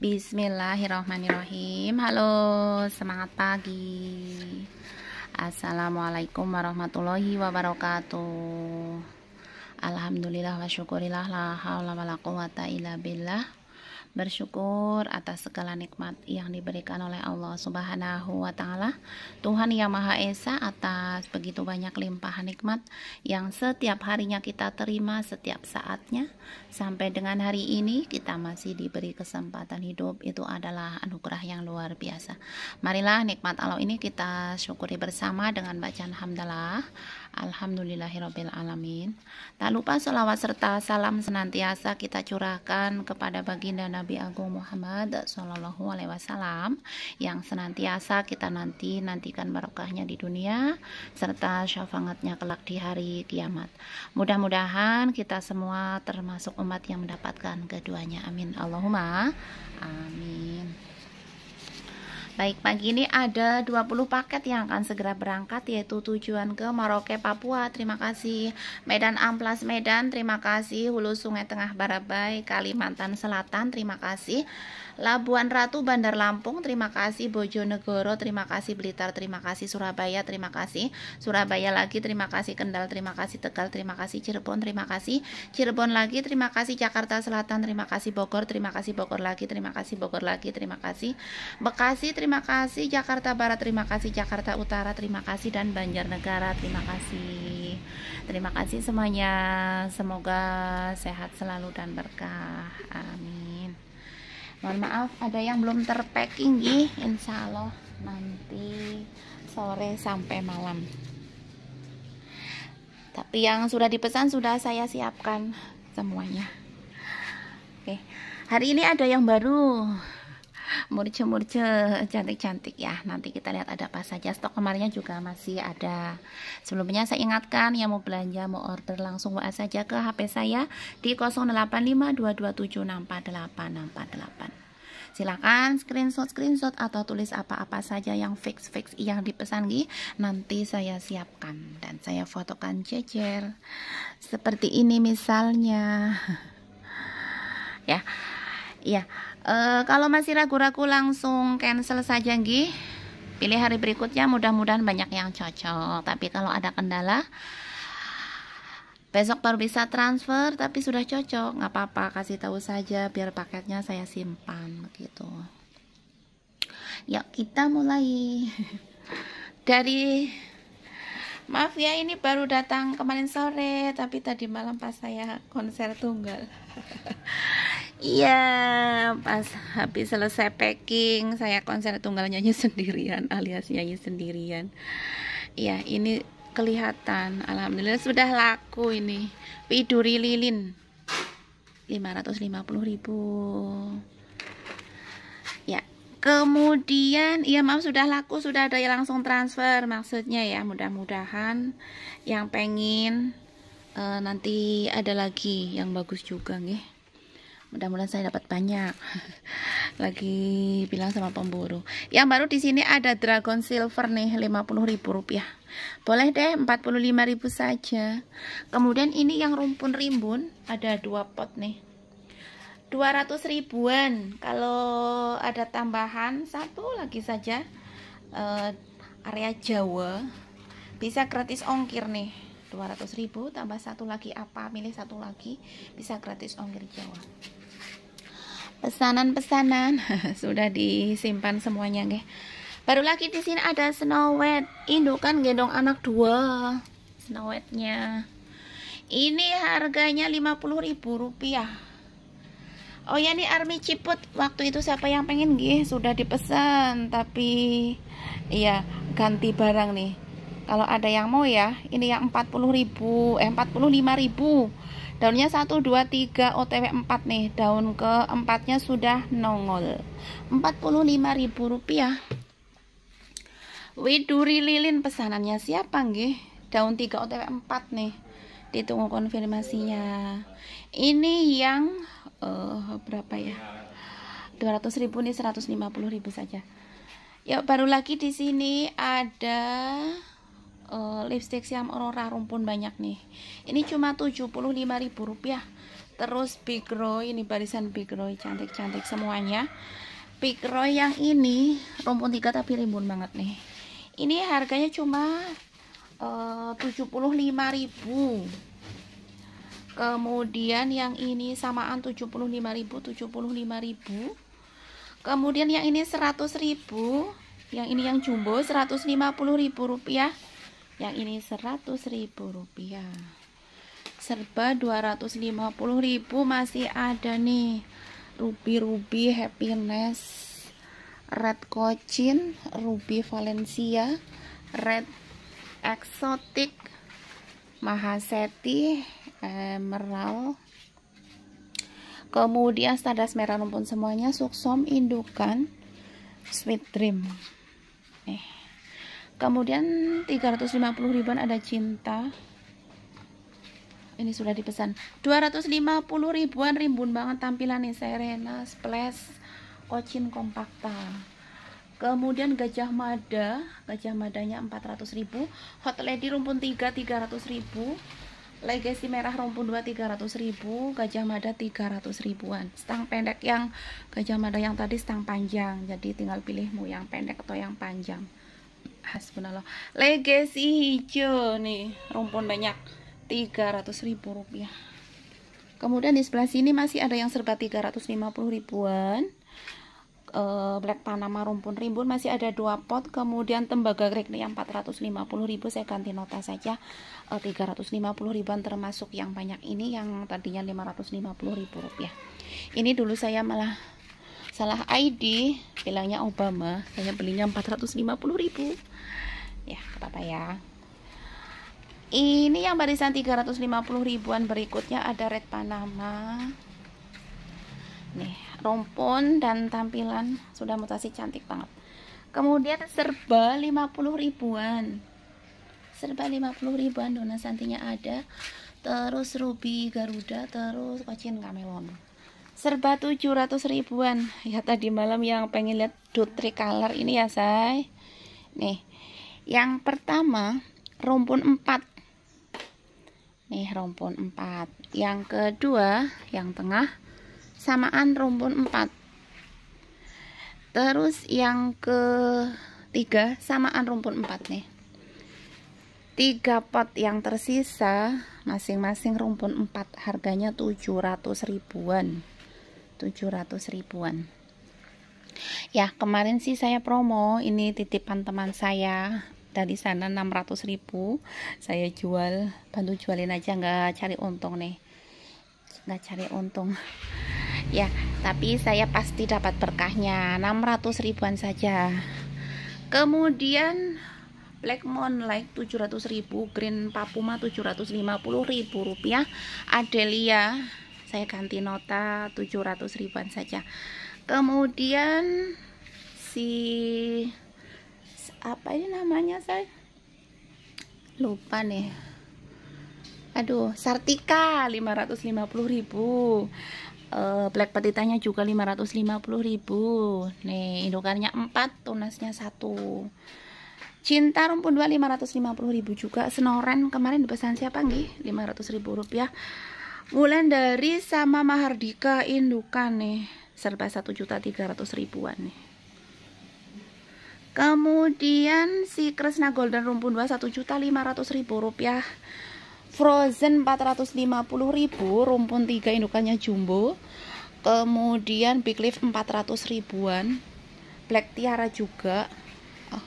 Bismillahirrahmanirrahim Halo semangat pagi Assalamualaikum warahmatullahi wabarakatuh Alhamdulillah wa syukurillah La hawla wa la quwata illa billah bersyukur atas segala nikmat yang diberikan oleh Allah Subhanahu wa taala. Tuhan Yang Maha Esa atas begitu banyak limpahan nikmat yang setiap harinya kita terima setiap saatnya sampai dengan hari ini kita masih diberi kesempatan hidup itu adalah anugerah yang luar biasa. Marilah nikmat Allah ini kita syukuri bersama dengan bacaan hamdalah Alhamdulillahirabbil alamin. Tak lupa selawat serta salam senantiasa kita curahkan kepada baginda Nabi Agung Muhammad sallallahu alaihi wasallam yang senantiasa kita nanti nantikan barokahnya di dunia serta syafaatnya kelak di hari kiamat. Mudah-mudahan kita semua termasuk umat yang mendapatkan keduanya. Amin. Allahumma amin. Baik, pagi ini ada 20 paket yang akan segera berangkat yaitu tujuan ke Maroke, Papua. Terima kasih. Medan Amplas Medan, terima kasih. Hulu Sungai Tengah Barabai, Kalimantan Selatan, terima kasih. Labuan Ratu Bandar Lampung, terima kasih Bojonegoro, terima kasih Blitar, terima kasih Surabaya, terima kasih Surabaya lagi, terima kasih Kendal, terima kasih Tegal, terima kasih Cirebon, terima kasih Cirebon lagi, terima kasih Jakarta Selatan, terima kasih Bogor, terima kasih Bogor lagi, terima kasih Bogor lagi, terima kasih Bekasi, terima kasih Jakarta Barat, terima kasih Jakarta Utara, terima kasih dan Banjarnegara, terima kasih. Terima kasih semuanya. Semoga sehat selalu dan berkah. Amin mohon maaf ada yang belum terpacking gih, insya Allah nanti sore sampai malam tapi yang sudah dipesan sudah saya siapkan semuanya oke hari ini ada yang baru murce-murce cantik-cantik ya nanti kita lihat ada apa saja stok kemarinnya juga masih ada sebelumnya saya ingatkan yang mau belanja mau order langsung WA saja ke HP saya di 085227648648 silakan screenshot screenshot atau tulis apa-apa saja yang fix fix yang dipesan gih nanti saya siapkan dan saya fotokan jejer seperti ini misalnya ya ya Eh, kalau masih ragu-ragu langsung cancel saja nggih. Pilih hari berikutnya mudah-mudahan banyak yang cocok. Tapi kalau ada kendala besok baru bisa transfer tapi sudah cocok, nggak apa-apa kasih tahu saja biar paketnya saya simpan begitu. Yuk kita mulai dari Maaf ya ini baru datang kemarin sore tapi tadi malam pas saya konser tunggal. Iya, pas habis selesai packing, saya konser tunggal nyanyi sendirian, alias nyanyi sendirian. Iya, ini kelihatan. Alhamdulillah sudah laku ini. Piduri lilin. 550 ribu. Ya, kemudian ya maaf sudah laku, sudah ada yang langsung transfer maksudnya ya. Mudah-mudahan yang pengen uh, nanti ada lagi yang bagus juga nggih mudah-mudahan saya dapat banyak lagi bilang sama pemburu yang baru di sini ada dragon silver nih rp rupiah boleh deh 45.000 saja kemudian ini yang rumpun rimbun ada dua pot nih 200 ribuan kalau ada tambahan satu lagi saja uh, area Jawa bisa gratis ongkir nih 200 ribu tambah satu lagi apa milih satu lagi bisa gratis ongkir Jawa pesanan-pesanan sudah disimpan semuanya nggih. Baru lagi di sini ada Snow White. Indukan gendong anak dua. Snow White-nya. Ini harganya Rp50.000. Oh ya nih Army Ciput. Waktu itu siapa yang pengen nggih sudah dipesan tapi iya ganti barang nih. Kalau ada yang mau ya, ini yang 40.000 eh 45.000 daunnya 1, 2, 3 otw 4 nih daun keempatnya sudah nongol Rp45.000 widuri lilin pesanannya siapa nggih daun 3 otw 4 nih ditunggu konfirmasinya ini yang uh, berapa ya 200.000 nih 150.000 saja Yuk baru lagi di sini ada uh, lipstick siam aurora rumpun banyak nih ini cuma rp rupiah terus Big Roy ini barisan Big Roy cantik-cantik semuanya Big Roy yang ini rumpun tiga tapi rimbun banget nih ini harganya cuma uh, eh, 75.000 kemudian yang ini samaan 75.000 75.000 kemudian yang ini 100.000 yang ini yang jumbo 150.000 rupiah yang ini seratus ribu rupiah serba puluh ribu masih ada nih ruby-ruby happiness red cochin ruby valencia red exotic mahaseti emerald kemudian standar merah rumpun semuanya suksom indukan sweet dream eh kemudian 350 ribuan ada cinta ini sudah dipesan 250 ribuan rimbun banget tampilan nih Serena Splash Kocin Kompakta kemudian Gajah Mada Gajah Madanya 400 ribu Hot Lady rumpun 3 300 ribu Legacy merah rumpun 2 300 ribu Gajah Mada 300 ribuan stang pendek yang Gajah Mada yang tadi stang panjang jadi tinggal pilih mau yang pendek atau yang panjang hasbunallah legacy hijau nih rumpun banyak 300 ribu rupiah kemudian di sebelah sini masih ada yang serba 350 ribuan eh, black panama rumpun rimbun masih ada dua pot kemudian tembaga grek nih yang 450 ribu saya ganti nota saja 350 eh, ribuan termasuk yang banyak ini yang tadinya 550 ribu rupiah ini dulu saya malah salah ID bilangnya Obama saya belinya 450 ribu ya apa-apa ya ini yang barisan 350 ribuan berikutnya ada red panama nih rompon dan tampilan sudah mutasi cantik banget kemudian serba 50 ribuan serba 50 ribuan dona santinya ada terus ruby garuda terus kocin kamelon serba 700 ribuan ya tadi malam yang pengen lihat dutri color ini ya say nih yang pertama, rumpun 4. Nih, rumpun 4. Yang kedua, yang tengah samaan rumpun 4. Terus yang ketiga samaan rumpun 4 nih. tiga pot yang tersisa masing-masing rumpun 4 harganya 700 ribuan. 700 ribuan ya kemarin sih saya promo ini titipan teman saya dari sana 600 ribu saya jual bantu jualin aja nggak cari untung nih nggak cari untung ya tapi saya pasti dapat berkahnya 600 ribuan saja kemudian Black Moon like 700 ribu Green Papuma 750 ribu rupiah Adelia saya ganti nota 700 ribuan saja kemudian si apa ini namanya saya lupa nih aduh Sartika 550.000 ribu uh, black petitanya juga 550.000 nih indukannya 4 tunasnya 1 cinta rumpun 2 550.000 juga senoren kemarin dipesan siapa nih 500.000 rupiah dari sama Mahardika indukan nih serba satu juta tiga ratus ribuan nih kemudian si Kresna Golden Rumpun dua satu juta lima ratus ribu rupiah Frozen empat ratus lima puluh ribu rumpun tiga indukannya jumbo kemudian Big Leaf ratus ribuan Black Tiara juga oh,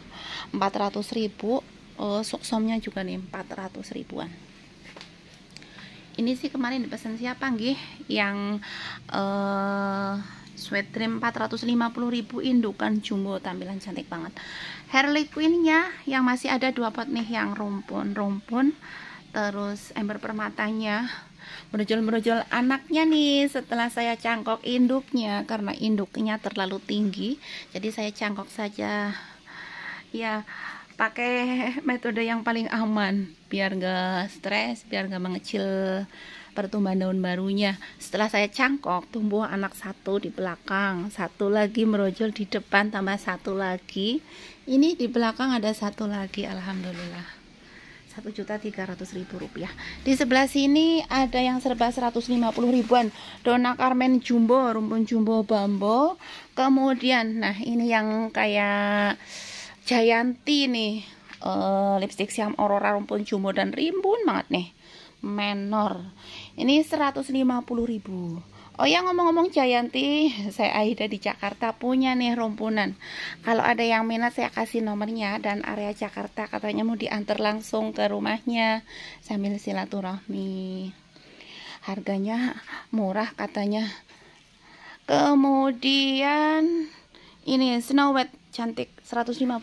empat ratus ribu uh, soksomnya juga nih empat ratus ribuan ini sih kemarin dipesan siapa nggih yang uh, eh, sweat dream 450.000 indukan jumbo tampilan cantik banget Harley hair liquidnya yang masih ada dua pot nih yang rumpun-rumpun terus ember permatanya brojol-brojol anaknya nih setelah saya cangkok induknya karena induknya terlalu tinggi jadi saya cangkok saja ya pakai metode yang paling aman biar gak stres biar gak mengecil pertumbuhan daun barunya setelah saya cangkok tumbuh anak satu di belakang satu lagi merojol di depan tambah satu lagi ini di belakang ada satu lagi alhamdulillah satu juta tiga ratus ribu rupiah di sebelah sini ada yang serba seratus lima puluh ribuan dona karmen jumbo rumpun jumbo bambu kemudian nah ini yang kayak Jayanti nih uh, lipstick siam Aurora rumpun jumbo dan rimbun banget nih menor ini 150000 Oh ya ngomong-ngomong Jayanti, saya Aida di Jakarta punya nih rumpunan Kalau ada yang minat saya kasih nomornya dan area Jakarta katanya mau diantar langsung ke rumahnya sambil silaturahmi. Harganya murah katanya. Kemudian ini snow white cantik 150.000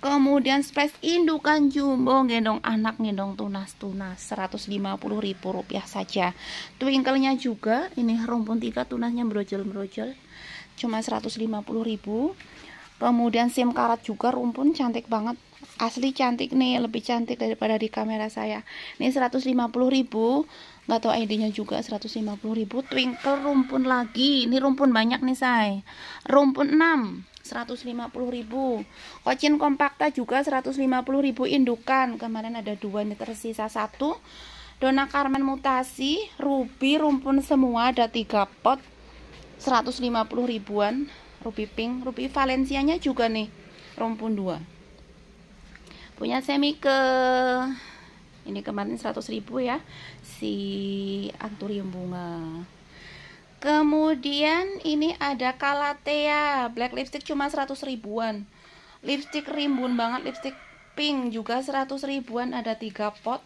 kemudian spes indukan jumbo gendong anak gendong tunas tunas 150.000 rupiah saja twinkle-nya juga ini rumpun tiga tunasnya brojol-brojol cuma 150.000 kemudian sim karat juga rumpun cantik banget asli cantik nih lebih cantik daripada di kamera saya ini 150.000 ribu nggak ID-nya juga 150 ribu twinkle rumpun lagi ini rumpun banyak nih say rumpun 6 150.000 kocin kompakta juga 150.000 indukan kemarin ada dua ini tersisa satu Dona karmen mutasi, ruby rumpun semua ada tiga pot 150 ribuan ruby pink, ruby valencianya juga nih rumpun dua punya semi ke ini kemarin 100 ribu ya si anturium bunga Kemudian ini ada kalatea black lipstick cuma 100 ribuan. Lipstick rimbun banget, lipstick pink juga 100 ribuan ada 3 pot.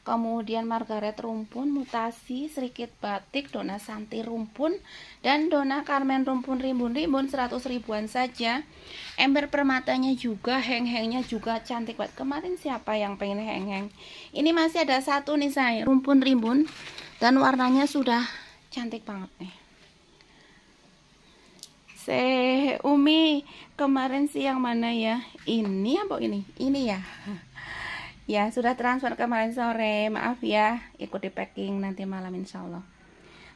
Kemudian Margaret Rumpun, Mutasi, Serikit Batik, Dona Santi Rumpun dan Dona Carmen Rumpun rimbun-rimbun 100 ribuan saja. Ember permatanya juga, heng-hengnya juga cantik banget. Kemarin siapa yang pengen heng-heng? Ini masih ada satu nih saya, rumpun rimbun dan warnanya sudah cantik banget nih Se Umi kemarin siang mana ya ini apa ini ini ya ya sudah transfer kemarin sore maaf ya ikut di packing nanti malam insya Allah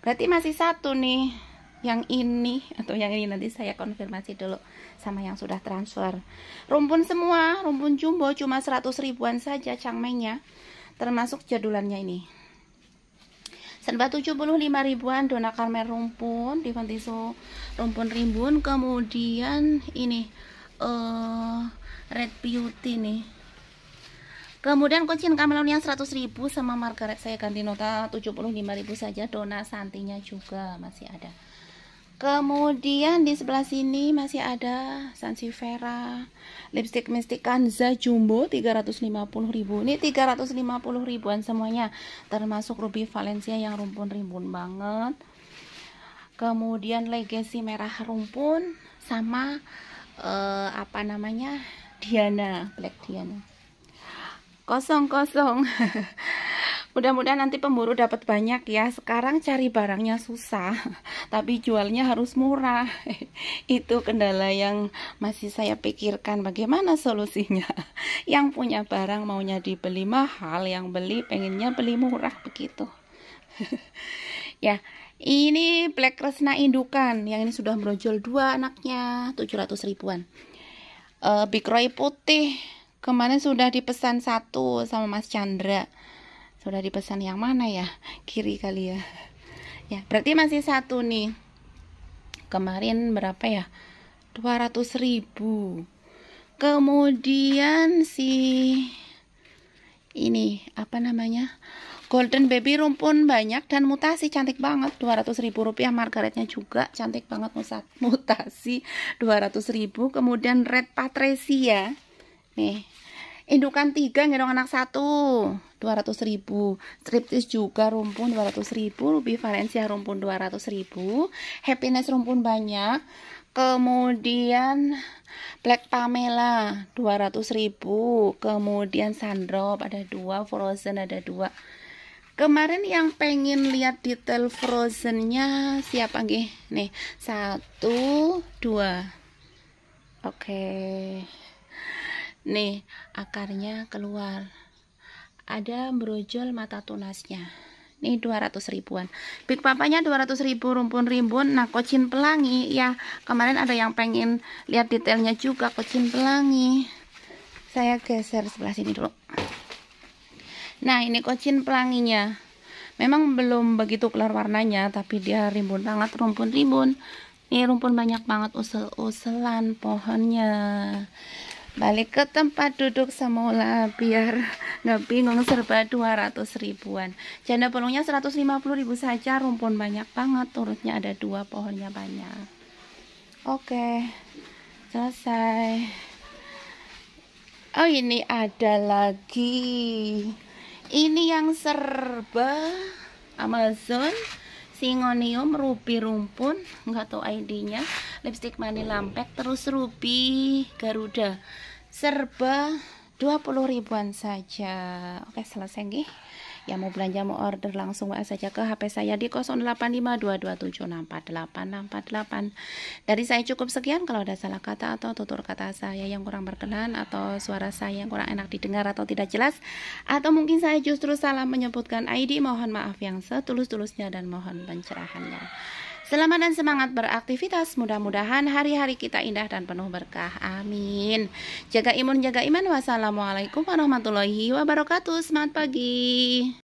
berarti masih satu nih yang ini atau yang ini nanti saya konfirmasi dulu sama yang sudah transfer rumpun semua rumpun jumbo cuma 100 ribuan saja cangmengnya termasuk jadulannya ini 75 ribuan dona karmel rumpun di Fantiso rumpun rimbun kemudian ini uh, red beauty nih kemudian kucing kameleon yang 100 ribu sama margaret saya ganti nota 75 ribu saja dona santinya juga masih ada Kemudian di sebelah sini masih ada Sansifera lipstick mistik Kanza Jumbo 350.000. Ini 350 ribuan semuanya, termasuk Ruby Valencia yang rumpun-rimbun banget. Kemudian Legacy merah rumpun sama eh, apa namanya? Diana, Black Diana. Kosong-kosong. Mudah-mudahan nanti pemburu dapat banyak ya. Sekarang cari barangnya susah, tapi jualnya harus murah. Itu kendala yang masih saya pikirkan bagaimana solusinya. Yang punya barang maunya dibeli mahal, yang beli pengennya beli murah begitu. ya, ini Black Resna indukan yang ini sudah menonjol dua anaknya 700 ribuan. Uh, Big putih kemarin sudah dipesan satu sama Mas Chandra sudah dipesan yang mana ya kiri kali ya ya berarti masih satu nih kemarin berapa ya 200 ribu kemudian si ini apa namanya golden baby rumpun banyak dan mutasi cantik banget 200 ribu rupiah margaretnya juga cantik banget mutasi 200 ribu kemudian red patricia nih indukan tiga gendong anak satu 200 ribu striptis juga rumpun 200 ribu ruby valencia rumpun 200 ribu happiness rumpun banyak kemudian Black Pamela 200 ribu kemudian Sandrop ada dua Frozen ada dua kemarin yang pengen lihat detail Frozennya siapa nggih nih satu dua oke okay nih akarnya keluar ada brojol mata tunasnya ini 200 ribuan Big Papanya 200 ribu rumpun rimbun nah kocin pelangi ya kemarin ada yang pengen lihat detailnya juga kocin pelangi saya geser sebelah sini dulu nah ini kocin pelanginya memang belum begitu keluar warnanya tapi dia rimbun banget rumpun-rimbun ini rumpun banyak banget usel-uselan pohonnya balik ke tempat duduk semula biar nggak bingung serba 200 ribuan janda polongnya 150 ribu saja rumpun banyak banget turutnya ada dua pohonnya banyak oke selesai oh ini ada lagi ini yang serba Amazon Singonium Ruby Rumpun nggak tahu ID-nya lipstick mani lampek terus ruby garuda serba 20 ribuan saja oke selesai nih yang mau belanja mau order langsung WA saja ke HP saya di 085227648848 dari saya cukup sekian kalau ada salah kata atau tutur kata saya yang kurang berkenan atau suara saya yang kurang enak didengar atau tidak jelas atau mungkin saya justru salah menyebutkan ID mohon maaf yang setulus-tulusnya dan mohon pencerahannya Selamat dan semangat beraktivitas. Mudah-mudahan hari-hari kita indah dan penuh berkah. Amin. Jaga imun, jaga iman. Wassalamualaikum warahmatullahi wabarakatuh. Selamat pagi.